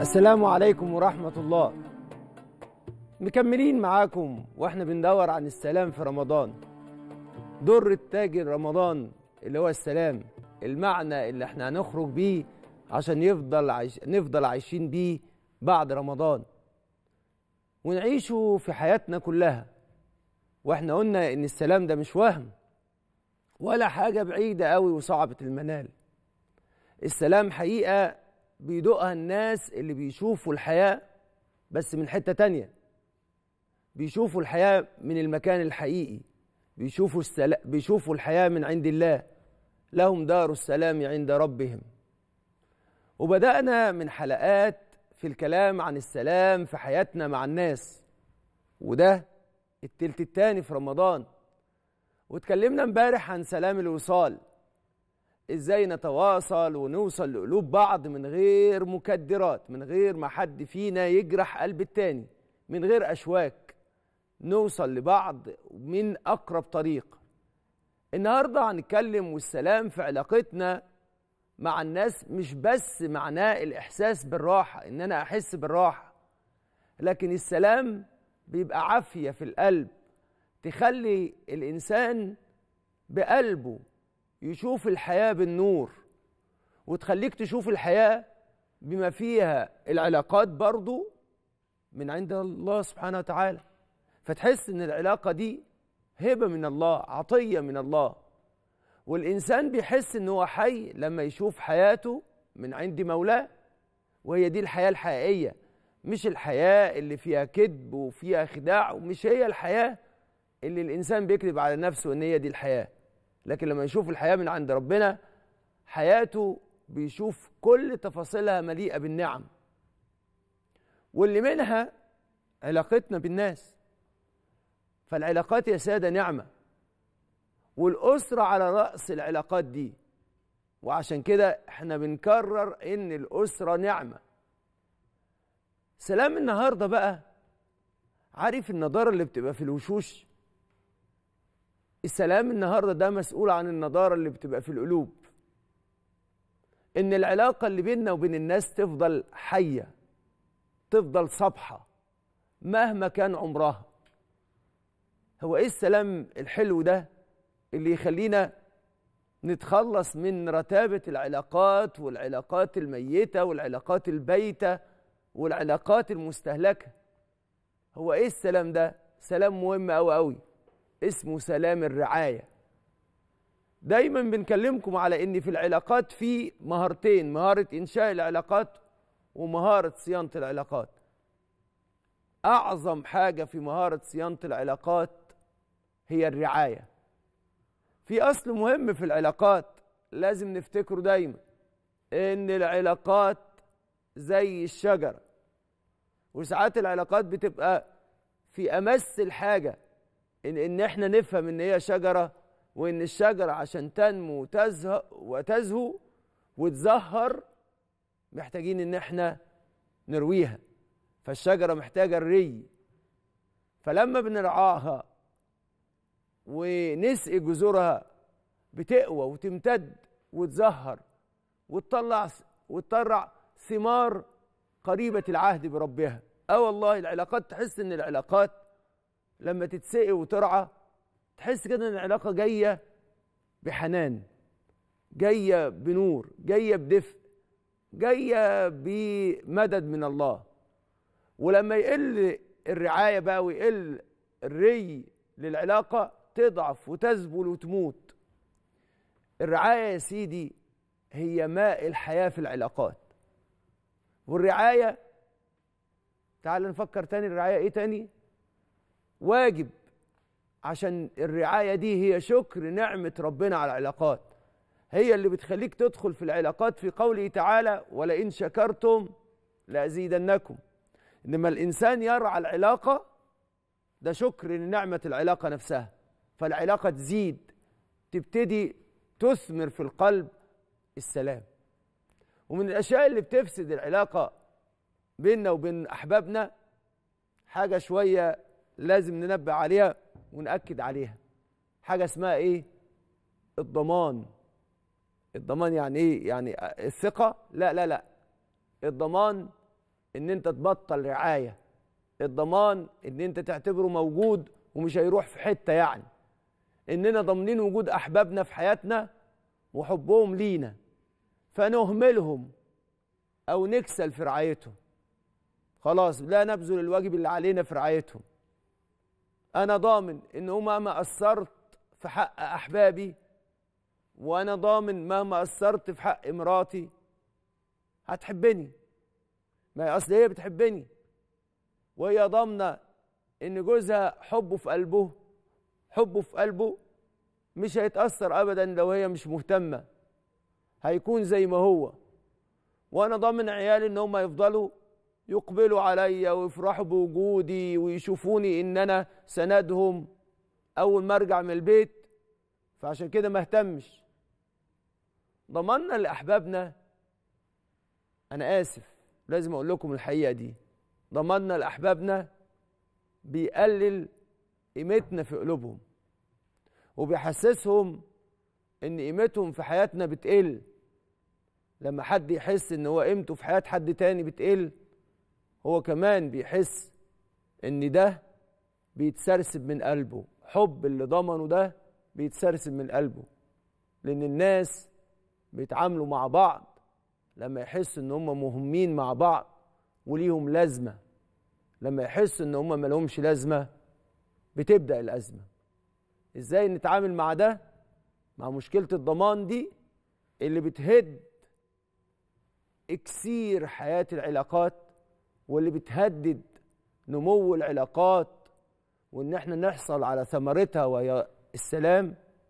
السلام عليكم ورحمة الله مكملين معاكم واحنا بندور عن السلام في رمضان در التاجر رمضان اللي هو السلام المعنى اللي احنا هنخرج بيه عشان يفضل عايش نفضل عايشين بيه بعد رمضان ونعيشه في حياتنا كلها واحنا قلنا ان السلام ده مش وهم ولا حاجة بعيدة قوي وصعبة المنال السلام حقيقة بيدوقها الناس اللي بيشوفوا الحياة بس من حتة تانية بيشوفوا الحياة من المكان الحقيقي بيشوفوا, السل... بيشوفوا الحياة من عند الله لهم دار السلام عند ربهم وبدأنا من حلقات في الكلام عن السلام في حياتنا مع الناس وده التلت التاني في رمضان واتكلمنا امبارح عن سلام الوصال ازاي نتواصل ونوصل لقلوب بعض من غير مكدرات من غير ما حد فينا يجرح قلب التاني من غير اشواك نوصل لبعض من اقرب طريق النهارده هنتكلم والسلام في علاقتنا مع الناس مش بس معناه الاحساس بالراحه ان انا احس بالراحه لكن السلام بيبقى عافيه في القلب تخلي الانسان بقلبه يشوف الحياة بالنور وتخليك تشوف الحياة بما فيها العلاقات برضو من عند الله سبحانه وتعالى فتحس ان العلاقة دي هبة من الله عطية من الله والإنسان بيحس ان هو حي لما يشوف حياته من عند مولاه وهي دي الحياة الحقيقية مش الحياة اللي فيها كذب وفيها خداع ومش هي الحياة اللي الإنسان بيكذب على نفسه ان هي دي الحياة لكن لما يشوف الحياه من عند ربنا حياته بيشوف كل تفاصيلها مليئه بالنعم واللي منها علاقتنا بالناس فالعلاقات يا ساده نعمه والاسره على راس العلاقات دي وعشان كده احنا بنكرر ان الاسره نعمه سلام النهارده بقى عارف النضاره اللي بتبقى في الوشوش السلام النهارده ده مسؤول عن النضاره اللي بتبقى في القلوب ان العلاقه اللي بيننا وبين الناس تفضل حيه تفضل صبحه مهما كان عمرها هو ايه السلام الحلو ده اللي يخلينا نتخلص من رتابه العلاقات والعلاقات الميته والعلاقات البيته والعلاقات المستهلكه هو ايه السلام ده سلام مهم قوي قوي اسمه سلام الرعايه دايما بنكلمكم على ان في العلاقات في مهارتين مهاره انشاء العلاقات ومهاره صيانه العلاقات اعظم حاجه في مهاره صيانه العلاقات هي الرعايه في اصل مهم في العلاقات لازم نفتكره دايما ان العلاقات زي الشجره وساعات العلاقات بتبقى في امس الحاجه إن, إن إحنا نفهم إن هي شجرة وإن الشجرة عشان تنمو وتزهو, وتزهو وتزهر محتاجين إن إحنا نرويها فالشجرة محتاجة الري فلما بنرعاها ونسقي جذورها بتقوى وتمتد وتزهر وتطلع وتطلع ثمار قريبة العهد بربها اه والله العلاقات تحس ان العلاقات لما تتسقي وترعى تحس كده ان العلاقه جايه بحنان جايه بنور جايه بدفء جايه بمدد من الله ولما يقل الرعايه بقى ويقل الري للعلاقه تضعف وتذبل وتموت الرعايه يا سيدي هي ماء الحياه في العلاقات والرعايه تعال نفكر تاني الرعايه ايه تاني واجب عشان الرعايه دي هي شكر نعمه ربنا على العلاقات هي اللي بتخليك تدخل في العلاقات في قوله تعالى ولئن شكرتم لازيدنكم انما الانسان يرعى العلاقه ده شكر لنعمه العلاقه نفسها فالعلاقه تزيد تبتدي تثمر في القلب السلام ومن الاشياء اللي بتفسد العلاقه بيننا وبين احبابنا حاجه شويه لازم ننبه عليها ونأكد عليها حاجة اسمها إيه الضمان الضمان يعني إيه يعني الثقة لا لا لا الضمان إن أنت تبطل رعاية الضمان إن أنت تعتبره موجود ومش هيروح في حتة يعني إننا ضامنين وجود أحبابنا في حياتنا وحبهم لينا فنهملهم أو نكسل في رعايتهم خلاص لا نبذل الواجب اللي علينا في رعايتهم انا ضامن ان مهما اثرت في حق احبابي وانا ضامن مهما اثرت في حق مراتي هتحبني ما هي اصل هي بتحبني وهي ضامنه ان جوزها حبه في قلبه حبه في قلبه مش هيتاثر ابدا لو هي مش مهتمه هيكون زي ما هو وانا ضامن عيالي ان هم يفضلوا يقبلوا عليا ويفرحوا بوجودي ويشوفوني ان انا سندهم اول ما ارجع من البيت فعشان كده ما اهتمش ضمننا لاحبابنا انا اسف لازم اقول لكم الحقيقه دي ضمننا لاحبابنا بيقلل قيمتنا في قلوبهم وبيحسسهم ان قيمتهم في حياتنا بتقل لما حد يحس ان هو قيمته في حياه حد تاني بتقل هو كمان بيحس ان ده بيتسرسب من قلبه حب اللي ضمنه ده بيتسرسب من قلبه لان الناس بيتعاملوا مع بعض لما يحسوا ان هم مهمين مع بعض وليهم لازمه لما يحسوا ان هم مالهمش لازمه بتبدا الازمه ازاي نتعامل مع ده مع مشكله الضمان دي اللي بتهد اكسير حياه العلاقات واللي بتهدد نمو العلاقات وان احنا نحصل على ثمرتها وهي السلام